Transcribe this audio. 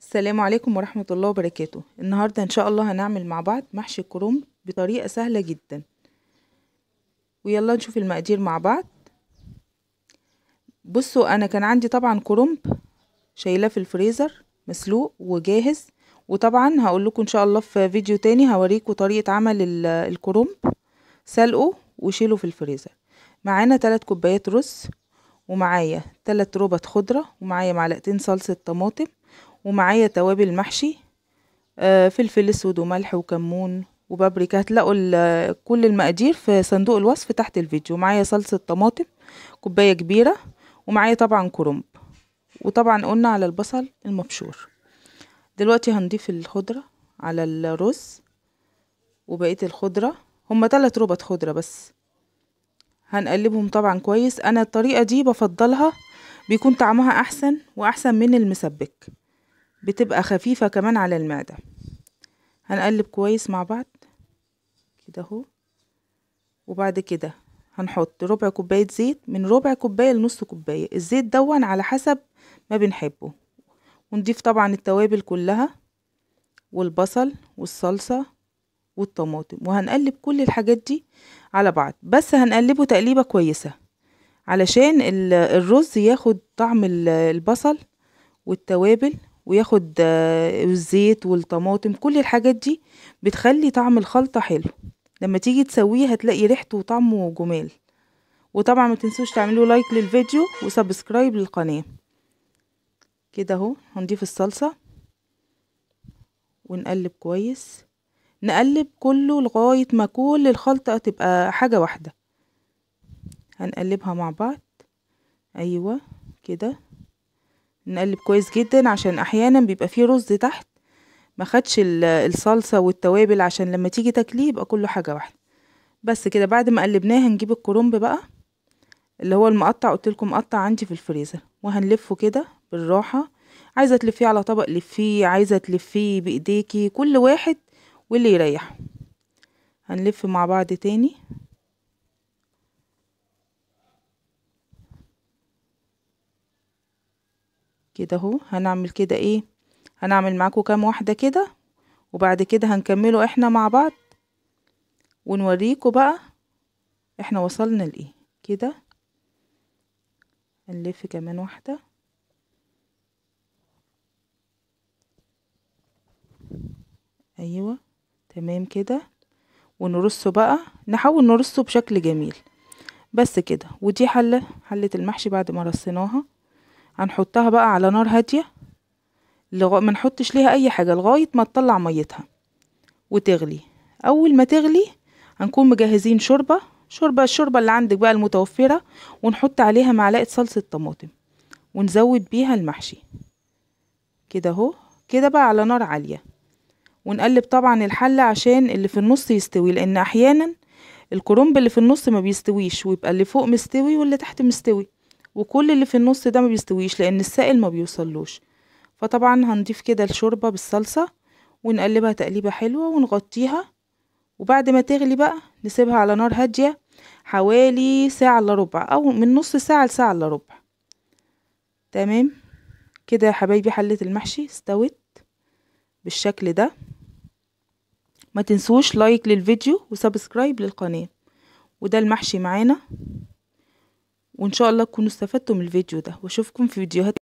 السلام عليكم ورحمة الله وبركاته النهاردة إن شاء الله هنعمل مع بعض محشي الكرنب بطريقة سهلة جدا ويلا نشوف المقادير مع بعض بصوا أنا كان عندي طبعا كرنب شايلاه في الفريزر مسلوق وجاهز وطبعا هقول لكم إن شاء الله في فيديو تاني هوريكم طريقة عمل الكرنب سلقه وشيله في الفريزر معانا تلات كوبايات رز ومعايا تلات ربط خضرة ومعايا معلقتين صلصة طماطم ومعايا توابل محشي آه، فلفل اسود وملح وكمون وبابريكا هتلاقوا كل المقادير في صندوق الوصف تحت الفيديو معايا صلصة طماطم كوباية كبيرة ومعايا طبعا كرنب وطبعا قلنا على البصل المبشور دلوقتي هنضيف الخضرة على الرز وبقية الخضرة هما ثلاث ربط خضرة بس هنقلبهم طبعا كويس انا الطريقة دي بفضلها بيكون طعمها احسن واحسن من المسبك بتبقى خفيفة كمان على المعدة هنقلب كويس مع بعض كده اهو وبعد كده هنحط ربع كوباية زيت من ربع كوباية لنص كوباية الزيت دون على حسب ما بنحبه ونضيف طبعا التوابل كلها والبصل والصلصة والطماطم وهنقلب كل الحاجات دي على بعض بس هنقلبه تقليبة كويسة علشان الرز ياخد طعم البصل والتوابل وياخد آه، الزيت والطماطم كل الحاجات دي بتخلي طعم الخلطة حلو لما تيجي تسويه هتلاقي ريحته وطعمه جمال وطبعا ما تنسوش تعملوا لايك للفيديو وسبسكرايب للقناة كده اهو هنضيف الصلصة ونقلب كويس نقلب كله لغاية ما كل الخلطة تبقى حاجة واحدة هنقلبها مع بعض ايوه كده نقلب كويس جدا عشان احيانا بيبقى فيه رز تحت ما خدش الصلصه والتوابل عشان لما تيجي تاكليه يبقى كله حاجه واحده بس كده بعد ما قلبناه هنجيب الكرنب بقى اللي هو المقطع قلت لكم مقطع عندي في الفريزر وهنلفه كده بالراحه عايزه تلفيه على طبق لفيه عايزه تلفيه بايديكي كل واحد واللي يريحه هنلف مع بعض تاني كده اهو هنعمل كده ايه هنعمل معاكم كام واحدة كده وبعد كده هنكمله احنا مع بعض ونوريكم بقى احنا وصلنا لايه كده هنلف كمان واحدة ايوه تمام كده ونرصه بقى نحاول نرصه بشكل جميل بس كده ودي حلة حلة المحشي بعد ما رصيناها هنحطها بقى على نار هادية لغ... ما نحطش ليها اي حاجة لغاية ما تطلع ميتها وتغلي اول ما تغلي هنكون مجهزين شوربة شوربة الشوربة اللي عندك بقى المتوفرة ونحط عليها معلقة صلصة طماطم ونزود بيها المحشي كده اهو كده بقى على نار عالية ونقلب طبعا الحلة عشان اللي في النص يستوي لان احيانا الكرنب اللي في النص ما بيستويش ويبقى اللي فوق مستوي واللي تحت مستوي وكل اللي في النص ده ما بيستويش لان السائل ما بيوصلوش فطبعا هنضيف كده الشوربة بالصلصة ونقلبها تقليبة حلوة ونغطيها وبعد ما تغلي بقى نسيبها على نار هادية حوالي ساعة الا ربع او من نص ساعة لساعة الا ربع تمام كده يا حبايبي حلة المحشي استوت بالشكل ده ما تنسوش لايك للفيديو وسبسكرايب للقناة وده المحشي معانا وإن شاء الله تكونوا استفدتوا من الفيديو ده وأشوفكم في فيديوهات